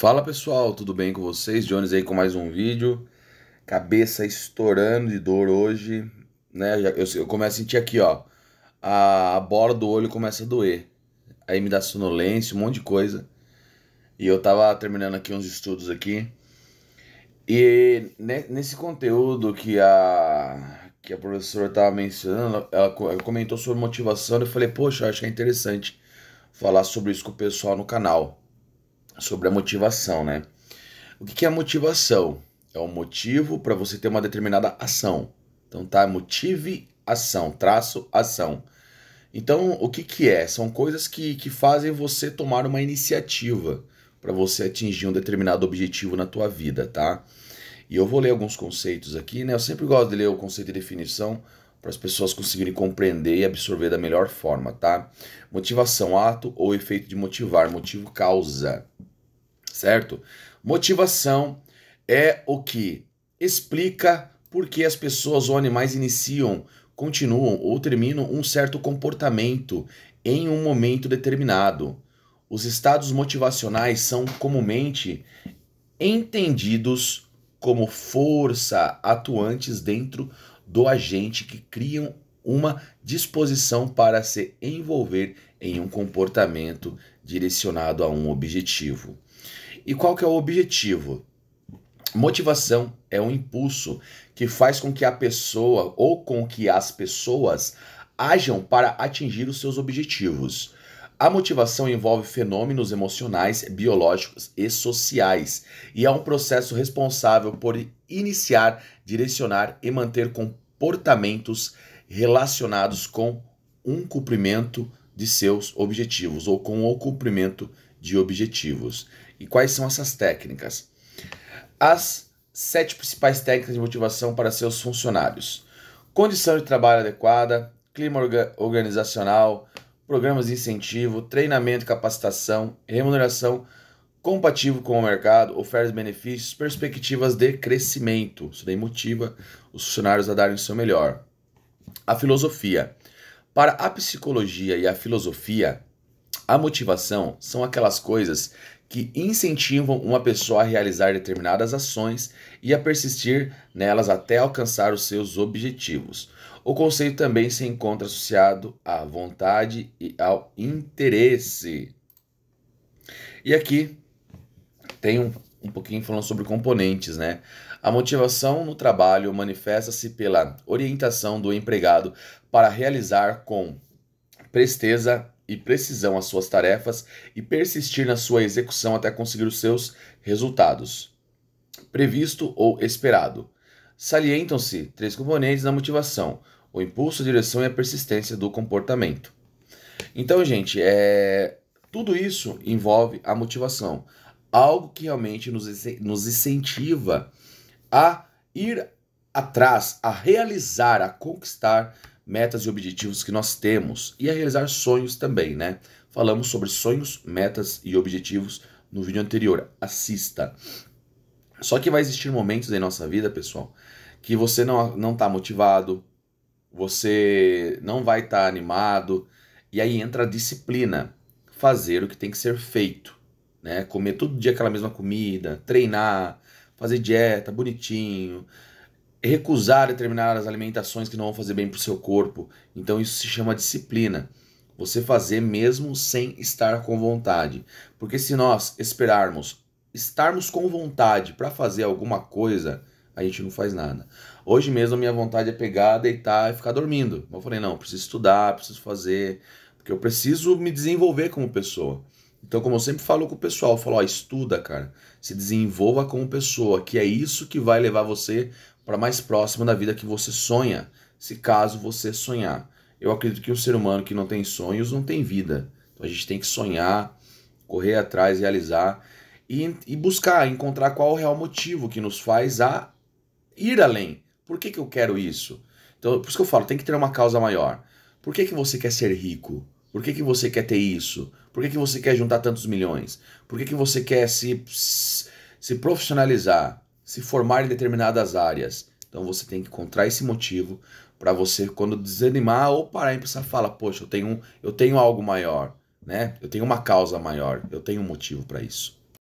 Fala pessoal, tudo bem com vocês? Jones aí com mais um vídeo. Cabeça estourando de dor hoje, né? Eu, eu começo a sentir aqui, ó. A, a, bola do olho começa a doer. Aí me dá sonolência, um monte de coisa. E eu tava terminando aqui uns estudos aqui. E nesse conteúdo que a que a professora tava mencionando, ela, ela comentou sobre motivação. Eu falei, poxa, eu acho que é interessante falar sobre isso com o pessoal no canal sobre a motivação, né? O que é a motivação? É o um motivo para você ter uma determinada ação. Então tá, motive ação, traço ação. Então, o que, que é? São coisas que, que fazem você tomar uma iniciativa para você atingir um determinado objetivo na tua vida, tá? E eu vou ler alguns conceitos aqui, né? Eu sempre gosto de ler o conceito e definição para as pessoas conseguirem compreender e absorver da melhor forma, tá? Motivação, ato ou efeito de motivar, motivo causa certo? Motivação é o que explica por que as pessoas ou animais iniciam, continuam ou terminam um certo comportamento em um momento determinado. Os estados motivacionais são comumente entendidos como força atuantes dentro do agente que criam uma disposição para se envolver em um comportamento direcionado a um objetivo. E qual que é o objetivo? Motivação é um impulso que faz com que a pessoa ou com que as pessoas ajam para atingir os seus objetivos. A motivação envolve fenômenos emocionais, biológicos e sociais, e é um processo responsável por iniciar, direcionar e manter comportamentos relacionados com um cumprimento de seus objetivos ou com o cumprimento de objetivos. E quais são essas técnicas? As sete principais técnicas de motivação para seus funcionários: condição de trabalho adequada, clima orga organizacional, programas de incentivo, treinamento, capacitação, remuneração compatível com o mercado, ofertas e benefícios, perspectivas de crescimento. Isso daí motiva os funcionários a darem o seu melhor. A filosofia. Para a psicologia e a filosofia, a motivação são aquelas coisas que incentivam uma pessoa a realizar determinadas ações e a persistir nelas até alcançar os seus objetivos. O conceito também se encontra associado à vontade e ao interesse. E aqui tem um, um pouquinho falando sobre componentes, né? A motivação no trabalho manifesta-se pela orientação do empregado para realizar com presteza e precisão às suas tarefas e persistir na sua execução até conseguir os seus resultados, previsto ou esperado. Salientam-se três componentes da motivação: o impulso, a direção e a persistência do comportamento. Então, gente, é... tudo isso envolve a motivação, algo que realmente nos, nos incentiva a ir atrás, a realizar, a conquistar metas e objetivos que nós temos e a realizar sonhos também, né? Falamos sobre sonhos, metas e objetivos no vídeo anterior. Assista. Só que vai existir momentos em nossa vida, pessoal, que você não não tá motivado, você não vai estar tá animado e aí entra a disciplina, fazer o que tem que ser feito, né? Comer todo dia aquela mesma comida, treinar, fazer dieta bonitinho, recusar determinadas alimentações que não vão fazer bem para o seu corpo. Então isso se chama disciplina. Você fazer mesmo sem estar com vontade. Porque se nós esperarmos estarmos com vontade para fazer alguma coisa, a gente não faz nada. Hoje mesmo a minha vontade é pegar, deitar e ficar dormindo. Eu falei, não, preciso estudar, preciso fazer, porque eu preciso me desenvolver como pessoa. Então, como eu sempre falo com o pessoal, eu falo, ó, estuda, cara. Se desenvolva como pessoa, que é isso que vai levar você para mais próximo da vida que você sonha, se caso você sonhar. Eu acredito que um ser humano que não tem sonhos não tem vida. Então a gente tem que sonhar, correr atrás, realizar e, e buscar, encontrar qual é o real motivo que nos faz a ir além. Por que, que eu quero isso? Então, por isso que eu falo, tem que ter uma causa maior. Por que, que você quer ser rico? Por que, que você quer ter isso? Por que, que você quer juntar tantos milhões? Por que, que você quer se, se profissionalizar? se formar em determinadas áreas. Então você tem que encontrar esse motivo para você, quando desanimar ou parar e pensar, fala, poxa, eu tenho, eu tenho algo maior, né? Eu tenho uma causa maior, eu tenho um motivo para isso.